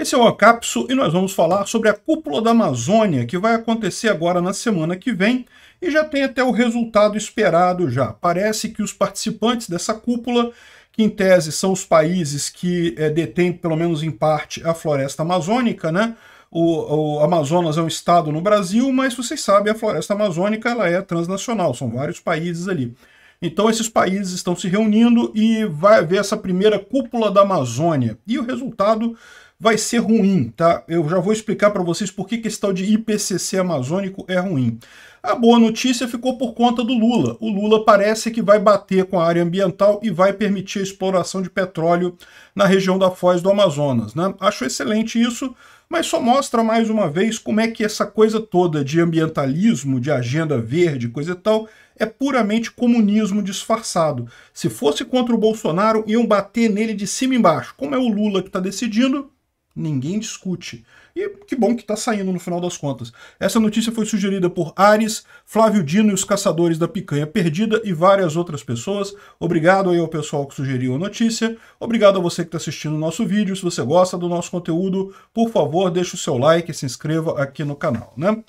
Esse é o Acapso e nós vamos falar sobre a Cúpula da Amazônia, que vai acontecer agora na semana que vem e já tem até o resultado esperado já. Parece que os participantes dessa cúpula, que em tese são os países que é, detêm, pelo menos em parte, a floresta amazônica, né? O, o, Amazonas é um estado no Brasil, mas vocês sabem, a floresta amazônica ela é transnacional, são vários países ali. Então esses países estão se reunindo e vai haver essa primeira cúpula da Amazônia. E o resultado vai ser ruim, tá? Eu já vou explicar para vocês por que, questão esse tal de IPCC amazônico é ruim. A boa notícia ficou por conta do Lula. O Lula parece que vai bater com a área ambiental e vai permitir a exploração de petróleo na região da Foz do Amazonas, né? Acho excelente isso, mas só mostra mais uma vez como é que essa coisa toda de ambientalismo, de agenda verde, coisa e tal, é puramente comunismo disfarçado. Se fosse contra o Bolsonaro, iam bater nele de cima embaixo. Como é o Lula que está decidindo, ninguém discute. E que bom que está saindo no final das contas. Essa notícia foi sugerida por Ares, Flávio Dino e os Caçadores da Picanha Perdida e várias outras pessoas. Obrigado aí ao pessoal que sugeriu a notícia. Obrigado a você que está assistindo o nosso vídeo. Se você gosta do nosso conteúdo, por favor, deixe o seu like e se inscreva aqui no canal, né?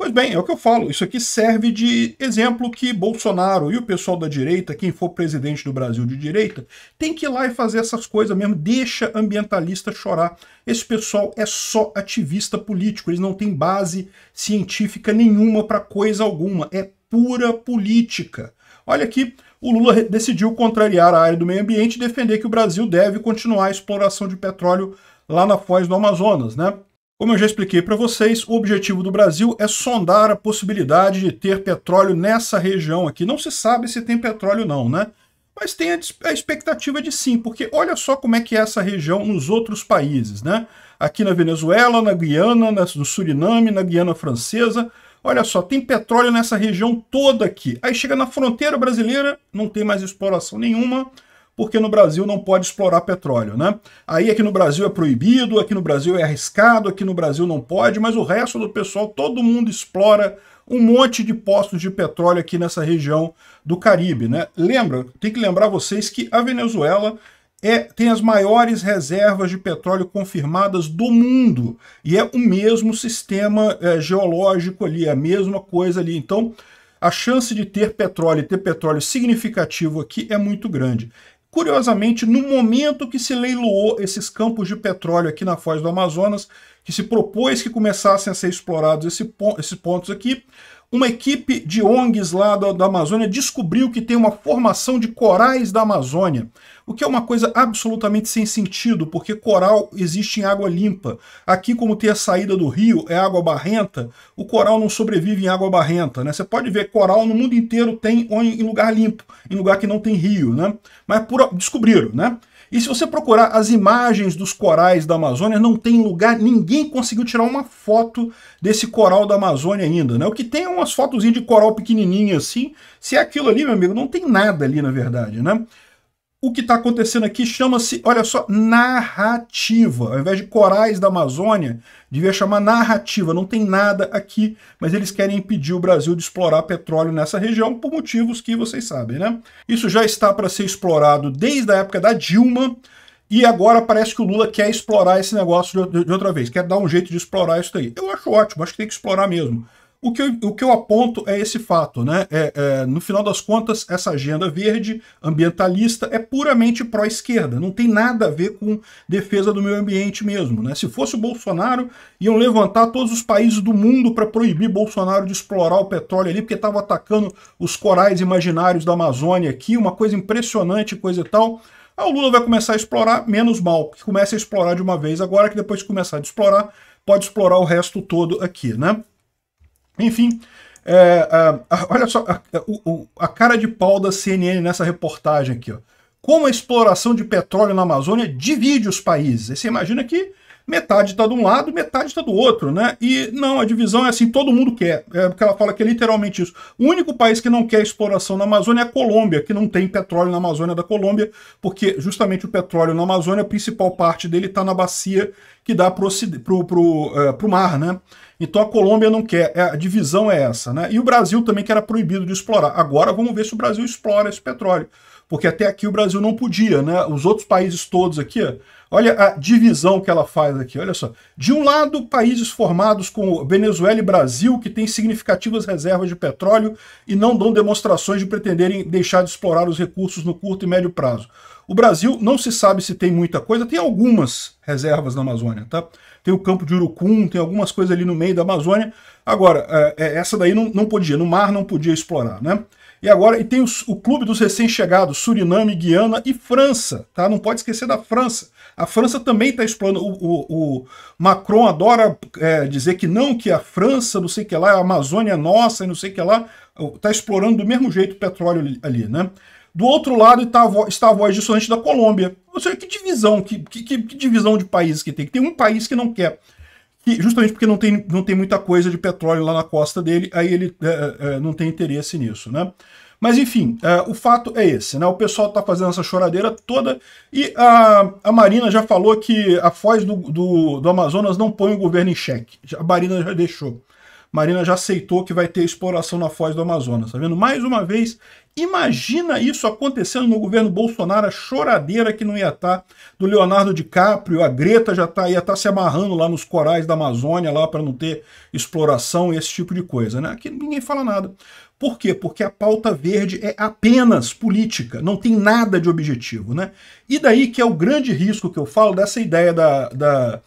Pois bem, é o que eu falo. Isso aqui serve de exemplo que Bolsonaro e o pessoal da direita, quem for presidente do Brasil de direita, tem que ir lá e fazer essas coisas mesmo. Deixa ambientalista chorar. Esse pessoal é só ativista político. Eles não têm base científica nenhuma para coisa alguma. É pura política. Olha aqui, o Lula decidiu contrariar a área do meio ambiente e defender que o Brasil deve continuar a exploração de petróleo lá na foz do Amazonas, né? Como eu já expliquei para vocês, o objetivo do Brasil é sondar a possibilidade de ter petróleo nessa região aqui. Não se sabe se tem petróleo não, né? Mas tem a expectativa de sim, porque olha só como é que é essa região nos outros países, né? Aqui na Venezuela, na Guiana, no Suriname, na Guiana Francesa. Olha só, tem petróleo nessa região toda aqui. Aí chega na fronteira brasileira, não tem mais exploração nenhuma porque no Brasil não pode explorar petróleo, né? Aí aqui no Brasil é proibido, aqui no Brasil é arriscado, aqui no Brasil não pode, mas o resto do pessoal, todo mundo explora um monte de postos de petróleo aqui nessa região do Caribe, né? Lembra, tem que lembrar vocês que a Venezuela é, tem as maiores reservas de petróleo confirmadas do mundo. E é o mesmo sistema é, geológico ali, é a mesma coisa ali. Então, a chance de ter petróleo e ter petróleo significativo aqui é muito grande. Curiosamente, no momento que se leiloou esses campos de petróleo aqui na Foz do Amazonas, que se propôs que começassem a ser explorados esse esses pontos aqui, uma equipe de ONGs lá da, da, Amazônia descobriu que tem uma formação de corais da Amazônia, o que é uma coisa absolutamente sem sentido, porque coral existe em água limpa. Aqui, como tem a saída do rio, é água barrenta, o coral não sobrevive em água barrenta. Né? Você pode ver coral no mundo inteiro tem em lugar limpo, em lugar que não tem rio, né? Mas é por, descobriram, né? E se você procurar as imagens dos corais da Amazônia, não tem lugar, ninguém conseguiu tirar uma foto desse coral da Amazônia ainda, né? O que tem é umas fotozinhas de coral pequenininha assim, se é aquilo ali, meu amigo, não tem nada ali na verdade, né? O que está acontecendo aqui chama-se, olha só, narrativa. Ao invés de corais da Amazônia, devia chamar narrativa. Não tem nada aqui, mas eles querem impedir o Brasil de explorar petróleo nessa região por motivos que vocês sabem, né? Isso já está para ser explorado desde a época da Dilma. E agora parece que o Lula quer explorar esse negócio de outra vez, quer dar um jeito de explorar isso daí. Eu acho ótimo, acho que tem que explorar mesmo. O que, eu, o que eu aponto é esse fato, né? É, é, no final das contas, essa agenda verde ambientalista é puramente pró-esquerda, não tem nada a ver com defesa do meio ambiente mesmo, né? Se fosse o Bolsonaro, iam levantar todos os países do mundo para proibir Bolsonaro de explorar o petróleo ali, porque estava atacando os corais imaginários da Amazônia aqui, uma coisa impressionante, coisa e tal. Ah, o Lula vai começar a explorar, menos mal, que começa a explorar de uma vez agora, que depois de começar a explorar, pode explorar o resto todo aqui, né? Enfim, é, olha só a, o, a, cara de pau da CNN nessa reportagem aqui. Ó. Como a exploração de petróleo na Amazônia divide os países. Você imagina que metade está de um lado, metade está do outro, né? E não, a divisão é assim, todo mundo quer. É porque ela fala que é literalmente isso. O único país que não quer exploração na Amazônia é a Colômbia, que não tem petróleo na Amazônia da Colômbia, porque justamente o petróleo na Amazônia, a principal parte dele está na bacia que dá para o uh, mar, né? Então a Colômbia não quer, é, a divisão é essa, né? E o Brasil também que era proibido de explorar. Agora vamos ver se o Brasil explora esse petróleo, porque até aqui o Brasil não podia, né? Os outros países todos aqui, olha a divisão que ela faz aqui, olha só. De um lado, países formados como Venezuela e Brasil, que têm significativas reservas de petróleo e não dão demonstrações de pretenderem deixar de explorar os recursos no curto e médio prazo. O Brasil não se sabe se tem muita coisa, tem algumas reservas na Amazônia, tá? Tem o campo de Urucum, tem algumas coisas ali no meio da Amazônia. Agora, é, é, essa daí não, não podia, no mar não podia explorar, né? E agora, e tem os, o clube dos recém-chegados, Suriname, Guiana e França, tá? Não pode esquecer da França. A França também está explorando. O, o, o, Macron adora é, dizer que não, que a França, não sei o que lá, a Amazônia é nossa e não sei o que lá, está explorando do mesmo jeito o petróleo ali, né? Do outro lado está a voz, está a voz dissonante da Colômbia. Ou seja, que divisão, que, que, que, divisão de países que tem? Tem um país que não quer. Que, justamente porque não tem, não tem muita coisa de petróleo lá na costa dele, aí ele é, é, é não tem interesse nisso, né? Mas enfim, uh, o fato é esse, né? O pessoal está fazendo essa choradeira toda e a, a Marina já falou que a Foz do, do, do Amazonas não põe o governo em xeque. A Marina já deixou. Marina já aceitou que vai ter exploração na foz do Amazonas, tá vendo? Mais uma vez, imagina isso acontecendo no governo Bolsonaro, a choradeira que não ia estar tá, do Leonardo DiCaprio, a Greta já tá, ia estar tá se amarrando lá nos corais da Amazônia lá para não ter exploração e esse tipo de coisa, né? Aqui ninguém fala nada. Por quê? Porque a pauta verde é apenas política, não tem nada de objetivo, né? E daí que é o grande risco que eu falo dessa ideia da, da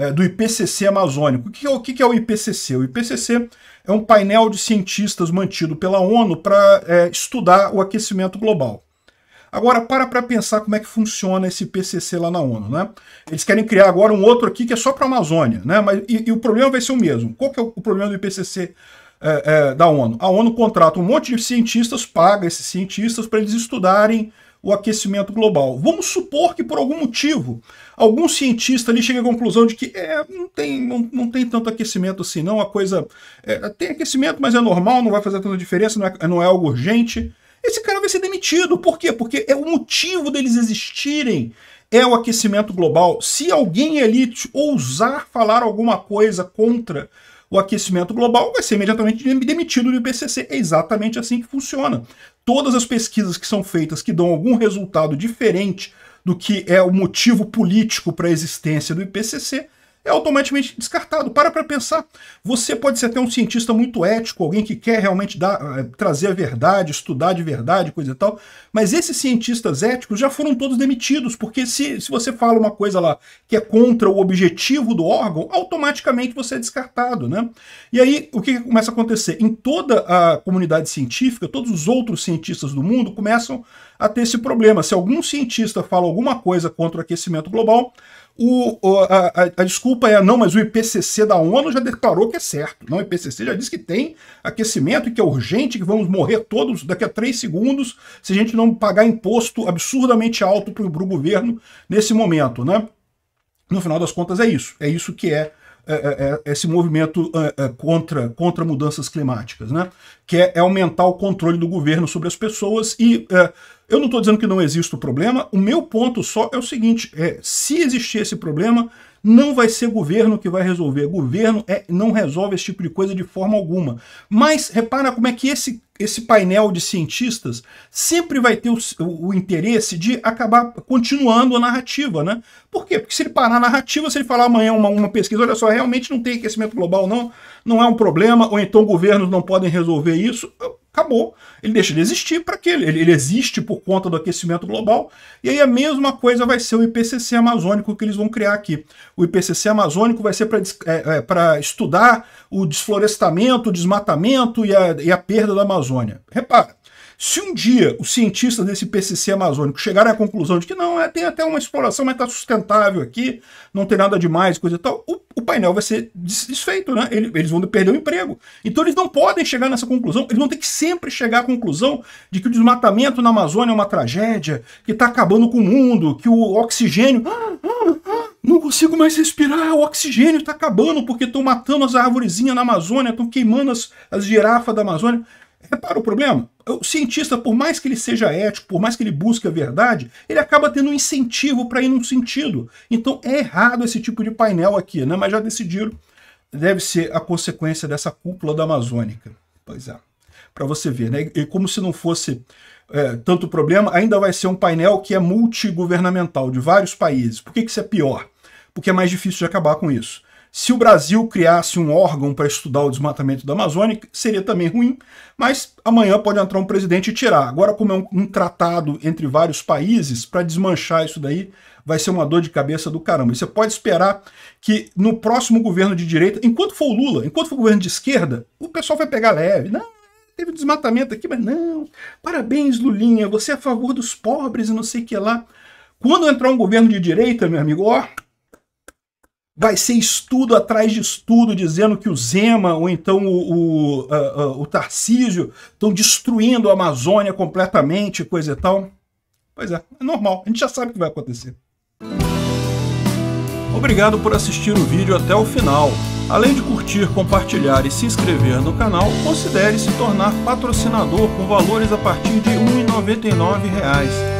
é, do IPCC amazônico. O que, é, o que é o IPCC? O IPCC é um painel de cientistas mantido pela ONU para é, estudar o aquecimento global. Agora, para para pensar como é que funciona esse IPCC lá na ONU. Né? Eles querem criar agora um outro aqui que é só para a Amazônia. Né? Mas, e, e, o problema vai ser o mesmo. Qual que é o, o problema do IPCC é, é, da ONU? A ONU contrata um monte de cientistas, paga esses cientistas para eles estudarem o aquecimento global. Vamos supor que por algum motivo algum cientista ali chega à conclusão de que é, não, tem, não, não tem tanto aquecimento assim, não, a coisa é, tem aquecimento, mas é normal, não vai fazer tanta diferença, não é, não é algo urgente. Esse cara vai ser demitido. Por quê? Porque é o motivo deles existirem é o aquecimento global. Se alguém ali ousar falar alguma coisa contra o aquecimento global, vai ser imediatamente demitido do IPCC. É exatamente assim que funciona. Todas as pesquisas que são feitas que dão algum resultado diferente do que é o motivo político para a existência do IPCC é automaticamente descartado. Para para pensar. Você pode ser até um cientista muito ético, alguém que quer realmente dar, eh, trazer a verdade, estudar de verdade, coisa e tal, mas esses cientistas éticos já foram todos demitidos, porque se, se você fala uma coisa lá que é contra o objetivo do órgão, automaticamente você é descartado, né? E aí, o que começa a acontecer? Em toda a comunidade científica, todos os outros cientistas do mundo começam a ter esse problema. Se algum cientista fala alguma coisa contra o aquecimento global, o, a, a, a, desculpa é, não, mas o IPCC da ONU já declarou que é certo. Não, o IPCC já disse que tem aquecimento e que é urgente, que vamos morrer todos daqui a três segundos se a gente não pagar imposto absurdamente alto para o governo nesse momento, né? No final das contas é isso. É isso que é é, é, é, esse movimento contra, contra mudanças climáticas, né? que é, aumentar o controle do governo sobre as pessoas. E eu não estou dizendo que não existe o problema, o meu ponto só é o seguinte: se existir esse problema, não vai ser governo que vai resolver. Governo é, não resolve esse tipo de coisa de forma alguma. Mas repara como é que esse, esse painel de cientistas sempre vai ter o, o, o interesse de acabar continuando a narrativa, né? Por quê? Porque se ele parar a narrativa, se ele falar amanhã é uma, uma pesquisa, olha só, realmente não tem aquecimento global, não, não é um problema, ou então governos não podem resolver isso, Acabou. Ele deixa de existir para que Ele, ele existe por conta do aquecimento global. E aí a mesma coisa vai ser o IPCC amazônico que eles vão criar aqui. O IPCC amazônico vai ser para é, é, estudar o desflorestamento, o desmatamento e a, e a perda da Amazônia. Repara, se um dia os cientistas desse PCC amazônico chegarem à conclusão de que não, é, tem até uma exploração, mas está sustentável aqui, não tem nada demais, coisa e tal, o, o painel vai ser desfeito, né? eles vão perder o emprego. Então eles não podem chegar nessa conclusão, eles vão ter que sempre chegar à conclusão de que o desmatamento na Amazônia é uma tragédia, que está acabando com o mundo, que o oxigênio. Ah, ah, ah, não consigo mais respirar, o oxigênio está acabando porque estão matando as arvorezinhas na Amazônia, estão queimando as, as girafas da Amazônia. Repara o problema. O cientista, por mais que ele seja ético, por mais que ele busque a verdade, ele acaba tendo um incentivo para ir num sentido. Então é errado esse tipo de painel aqui, né? Mas já decidiram. Deve ser a consequência dessa cúpula da Amazônica. Pois é. Para você ver, né? E como se não fosse é, tanto problema, ainda vai ser um painel que é multigovernamental, de vários países. Por que, que isso é pior? Porque é mais difícil de acabar com isso. Se o Brasil criasse um órgão para estudar o desmatamento da Amazônia, seria também ruim, mas amanhã pode entrar um presidente e tirar. Agora, como é um, um tratado entre vários países, para desmanchar isso daí vai ser uma dor de cabeça do caramba. E você pode esperar que no próximo governo de direita, enquanto for o Lula, enquanto for o governo de esquerda, o pessoal vai pegar leve. Não, teve desmatamento aqui, mas não. Parabéns, Lulinha, você é a favor dos pobres e não sei o que lá. Quando entrar um governo de direita, meu amigo, ó, vai ser estudo atrás de estudo dizendo que o Zema ou então o, o, o Tarcísio estão destruindo a Amazônia completamente, coisa e tal. Pois é, é normal, a gente já sabe o que vai acontecer. Obrigado por assistir o vídeo até o final. Além de curtir, compartilhar e se inscrever no canal, considere se tornar patrocinador com valores a partir de R$ 1,99